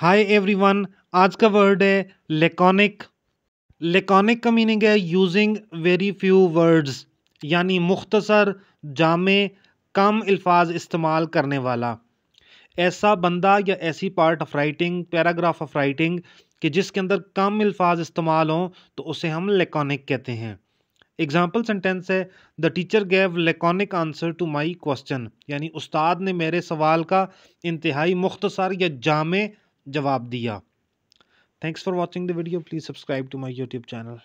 hi everyone आज का word है लेकॉनिक लेकॉनिक का मीनिंग है यूजिंग वेरी फ्यू वर्ड्स यानी मुख्तसर जाम कम अल्फाज इस्तेमाल करने वाला ऐसा बंदा या ऐसी part of writing paragraph of writing कि जिसके अंदर कम अल्फाज इस्तेमाल हों तो उसे हम लेकॉनिक कहते हैं एग्जाम्पल सेंटेंस है the teacher gave laconic answer to my question यानी उस्ताद ने मेरे सवाल का इंतहाई मुख्तसर या जामे जवाब दिया thanks for watching the video please subscribe to my YouTube channel